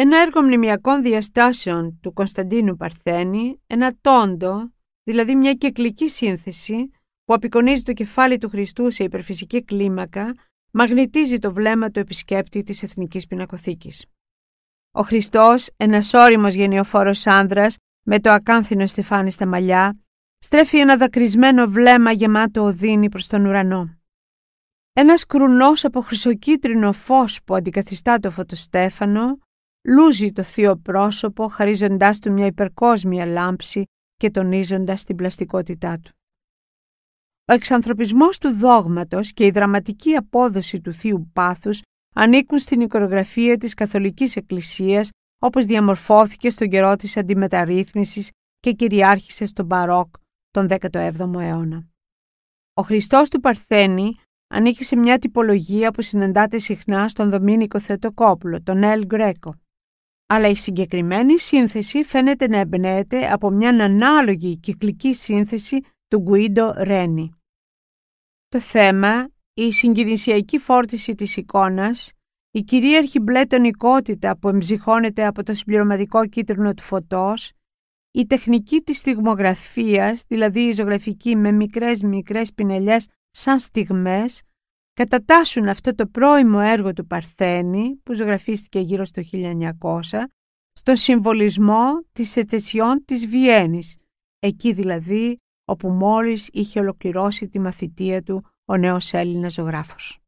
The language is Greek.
Ένα έργο μνημιακών διαστάσεων του Κωνσταντίνου Παρθένη, ένα τόντο, δηλαδή μια κεκλική σύνθεση που απεικονίζει το κεφάλι του Χριστού σε υπερφυσική κλίμακα, μαγνητίζει το βλέμμα του επισκέπτη της Εθνικής Πινακοθήκης. Ο Χριστός, ένας όριμος γενιοφόρος άνδρας, με το ακάνθινο στεφάνι στα μαλλιά, στρέφει ένα δακρυσμένο βλέμμα γεμάτο οδύνη προς τον ουρανό. Ένας κρουνός από χρυσοκίτρινο φως που αντικαθιστά το φωτοστέφανο, λούζει το θείο πρόσωπο χαρίζοντάς του μια υπερκόσμια λάμψη και τονίζοντας την πλαστικότητά του. Ο εξανθρωπισμός του δόγματος και η δραματική απόδοση του θείου πάθους ανήκουν στην οικογραφία της Καθολικής Εκκλησίας όπως διαμορφώθηκε στον καιρό της αντιμεταρρύθμισης και κυριάρχησε στον Παρόκ τον 17ο αιώνα. Ο Χριστός του Παρθένη ανήκει σε μια τυπολογία που συναντάται συχνά στον Δομήνικο Θετοκόπουλο, τον Ελ Γκρέκο αλλά η συγκεκριμένη σύνθεση φαίνεται να εμπνέεται από μια ανάλογη κυκλική σύνθεση του Γκουίντο Ρένι. Το θέμα, η συγκινησιακή φόρτιση της εικόνας, η κυρίαρχη μπλε που εμψυχώνεται από το συμπληρωματικό κίτρινο του φωτός, η τεχνική της στιγμογραφίας, δηλαδή η ζωγραφική με μικρές-μικρές πινελιές σαν στιγμές, κατατάσσουν αυτό το πρώιμο έργο του Παρθένη που ζωγραφίστηκε γύρω στο 1900 στον συμβολισμό της ετσεσιών της Βιέννης, εκεί δηλαδή όπου μόλις είχε ολοκληρώσει τη μαθητεία του ο νέος Έλληνας ζωγράφος.